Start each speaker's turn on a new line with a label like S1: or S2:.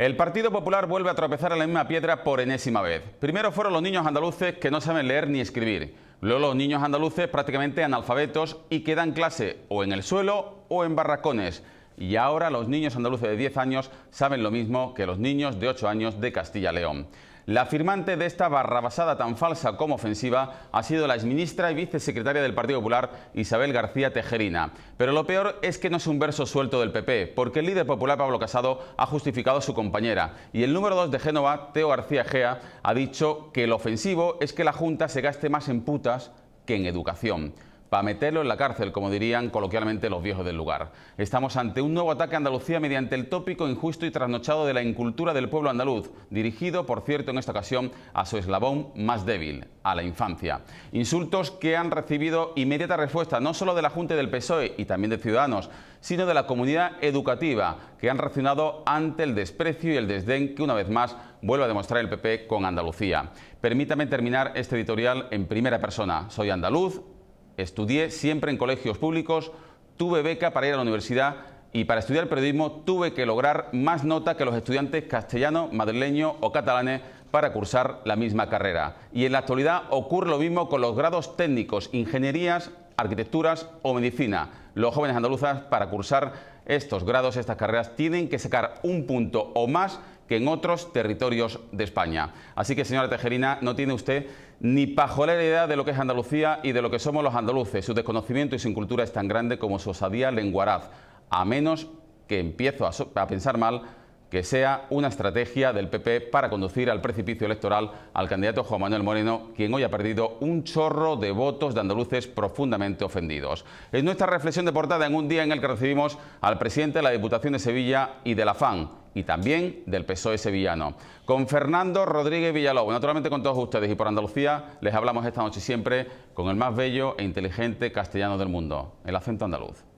S1: El Partido Popular vuelve a tropezar en la misma piedra por enésima vez. Primero fueron los niños andaluces que no saben leer ni escribir. Luego los niños andaluces prácticamente analfabetos y que dan clase o en el suelo o en barracones. Y ahora los niños andaluces de 10 años saben lo mismo que los niños de 8 años de Castilla-León. La firmante de esta barrabasada tan falsa como ofensiva ha sido la exministra y vicesecretaria del Partido Popular, Isabel García Tejerina. Pero lo peor es que no es un verso suelto del PP, porque el líder popular Pablo Casado ha justificado a su compañera. Y el número 2 de Génova, Teo García Gea, ha dicho que lo ofensivo es que la Junta se gaste más en putas que en educación para meterlo en la cárcel, como dirían coloquialmente los viejos del lugar. Estamos ante un nuevo ataque a Andalucía mediante el tópico injusto y trasnochado de la incultura del pueblo andaluz, dirigido, por cierto, en esta ocasión a su eslabón más débil, a la infancia. Insultos que han recibido inmediata respuesta no solo de la Junta del PSOE y también de Ciudadanos, sino de la comunidad educativa, que han reaccionado ante el desprecio y el desdén que una vez más vuelve a demostrar el PP con Andalucía. Permítame terminar este editorial en primera persona. Soy andaluz, Estudié siempre en colegios públicos, tuve beca para ir a la universidad y para estudiar periodismo tuve que lograr más nota que los estudiantes castellano, madrileño o catalanes para cursar la misma carrera. Y en la actualidad ocurre lo mismo con los grados técnicos, ingenierías, arquitecturas o medicina. Los jóvenes andaluzas para cursar estos grados, estas carreras, tienen que sacar un punto o más que en otros territorios de España. Así que, señora Tejerina, no tiene usted ni pajolera idea de lo que es Andalucía y de lo que somos los andaluces. Su desconocimiento y su cultura es tan grande como su osadía lenguaraz, a menos que empiezo a, pensar mal que sea una estrategia del PP para conducir al precipicio electoral al candidato Juan Manuel Moreno, quien hoy ha perdido un chorro de votos de andaluces profundamente ofendidos. Es nuestra reflexión de portada en un día en el que recibimos al presidente de la Diputación de Sevilla y de la FAN, y también del PSOE sevillano. Con Fernando Rodríguez Villalobos, naturalmente con todos ustedes y por Andalucía, les hablamos esta noche siempre con el más bello e inteligente castellano del mundo, el acento andaluz.